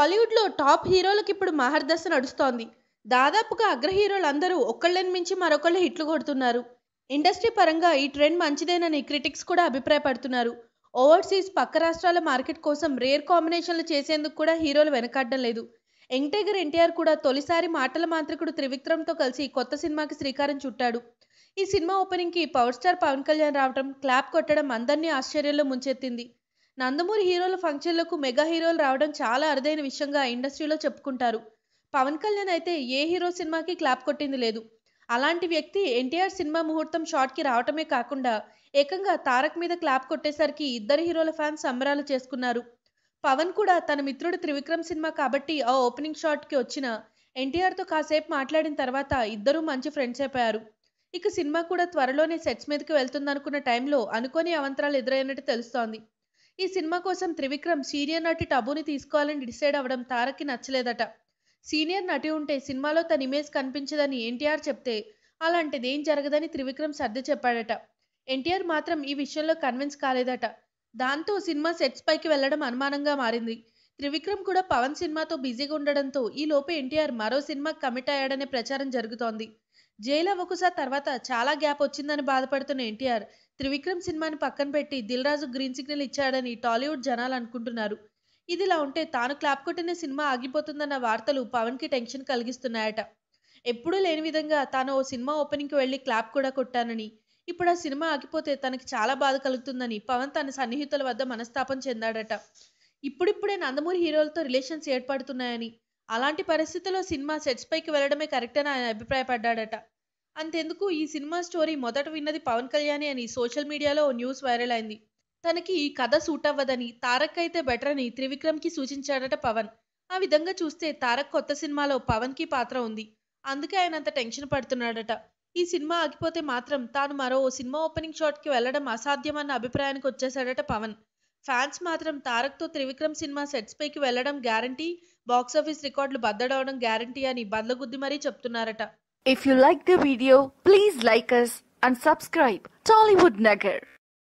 టాలీవుడ్లో టాప్ హీరోలకు ఇప్పుడు మహర్దశ నడుస్తోంది దాదాపుగా అగ్ర అందరూ ఒకళ్ళని మించి మరొకళ్ళు హిట్లు కొడుతున్నారు ఇండస్ట్రీ పరంగా ఈ ట్రెండ్ మంచిదేనని క్రిటిక్స్ కూడా అభిప్రాయపడుతున్నారు ఓవర్సీస్ పక్క రాష్ట్రాల మార్కెట్ కోసం రేర్ కాంబినేషన్లు చేసేందుకు కూడా హీరోలు వెనకాడడం లేదు ఎంగ్టైగర్ ఎన్టీఆర్ కూడా తొలిసారి మాటల మాంత్రికుడు త్రివిక్రమ్తో కలిసి కొత్త సినిమాకి శ్రీకారం చుట్టాడు ఈ సినిమా ఓపెనింగ్కి పవర్ స్టార్ పవన్ కళ్యాణ్ రావడం క్లాప్ కొట్టడం అందరినీ ఆశ్చర్యంలో ముంచెత్తింది నందమూరి హీరోల ఫంక్షన్లకు మెగా హీరోలు రావడం చాలా అరుదైన విషయంగా ఇండస్ట్రీలో చెప్పుకుంటారు పవన్ కళ్యాణ్ అయితే ఏ హీరో సినిమాకి క్లాప్ కొట్టింది లేదు అలాంటి వ్యక్తి ఎన్టీఆర్ సినిమా ముహూర్తం షాట్కి రావటమే కాకుండా ఏకంగా తారక్ మీద క్లాప్ కొట్టేసరికి ఇద్దరు హీరోల ఫ్యాన్స్ సంబరాలు చేసుకున్నారు పవన్ కూడా తన మిత్రుడు త్రివిక్రమ్ సినిమా కాబట్టి ఆ ఓపెనింగ్ షాట్కి వచ్చిన ఎన్టీఆర్తో కాసేపు మాట్లాడిన తర్వాత ఇద్దరూ మంచి ఫ్రెండ్స్ అయిపోయారు ఇక సినిమా కూడా త్వరలోనే సెట్స్ మీదకి వెళ్తుందనుకున్న టైంలో అనుకోని అవంతరాలు ఎదురైనట్టు తెలుస్తోంది ఈ సినిమా కోసం త్రివిక్రమ్ సీనియర్ నటి టబుని తీసుకోవాలని డిసైడ్ అవ్వడం తారక్కి నచ్చలేదట సీనియర్ నటి ఉంటే సినిమాలో తన ఇమేజ్ కనిపించదని ఎన్టీఆర్ చెప్తే అలాంటిదేం జరగదని త్రివిక్రమ్ సర్ది చెప్పాడట ఎన్టీఆర్ మాత్రం ఈ విషయంలో కన్విన్స్ కాలేదట దాంతో సినిమా సెట్స్ పైకి వెళ్లడం అనుమానంగా మారింది త్రివిక్రమ్ కూడా పవన్ సినిమాతో బిజీగా ఉండడంతో ఈ లోపే ఎన్టీఆర్ మరో సినిమా కమిట్ అయ్యాడనే ప్రచారం జరుగుతోంది జైలవకుసా తర్వాత చాలా గ్యాప్ వచ్చిందని బాధపడుతున్న ఎన్టీఆర్ త్రివిక్రమ్ సినిమాని పక్కన పెట్టి దిల్రాజు గ్రీన్ సిగ్నల్ ఇచ్చాడని టాలీవుడ్ జనాలు అనుకుంటున్నారు ఇదిలా ఉంటే తాను క్లాప్ కొట్టిన సినిమా ఆగిపోతుందన్న వార్తలు పవన్ కి టెన్షన్ కలిగిస్తున్నాయట ఎప్పుడూ లేని విధంగా తాను ఓ సినిమా ఓపెనింగ్కి వెళ్ళి క్లాప్ కూడా కొట్టానని ఇప్పుడు ఆ సినిమా ఆగిపోతే తనకి చాలా బాధ కలుగుతుందని పవన్ తన సన్నిహితుల వద్ద మనస్తాపం చెందాడట ఇప్పుడిప్పుడే నందమూరి హీరోలతో రిలేషన్స్ ఏర్పడుతున్నాయని అలాంటి పరిస్థితుల్లో సినిమా సెట్స్ పైకి వెళ్ళడమే కరెక్ట్ అని ఆయన అభిప్రాయపడ్డాడట అంతెందుకు ఈ సినిమా స్టోరీ మొదట విన్నది పవన్ కళ్యాణి అని సోషల్ మీడియాలో న్యూస్ వైరల్ అయింది తనకి ఈ కథ సూట్ అవ్వదని తారక్ అయితే బెటర్ అని త్రివిక్రమ్ కి సూచించాడట పవన్ ఆ విధంగా చూస్తే తారక్ కొత్త సినిమాలో పవన్ కి పాత్ర ఉంది అందుకే ఆయన అంత టెన్షన్ పడుతున్నాడట ఈ సినిమా ఆగిపోతే మాత్రం తాను మరో సినిమా ఓపెనింగ్ షాట్ కి వెళ్లడం అసాధ్యమన్న అభిప్రాయానికి వచ్చేశాడట పవన్ ఫ్యాన్స్ మాత్రం తారక్ తో త్రివిక్రమ్ సినిమా సెట్స్ పైకి వెళ్లడం గ్యారంటీ బాక్సాఫీస్ రికార్డులు బద్దడవడం గ్యారంటీ అని బదలగుద్ది మరీ చెప్తున్నారట If you like the video, please like us and subscribe Tollywood Nagar.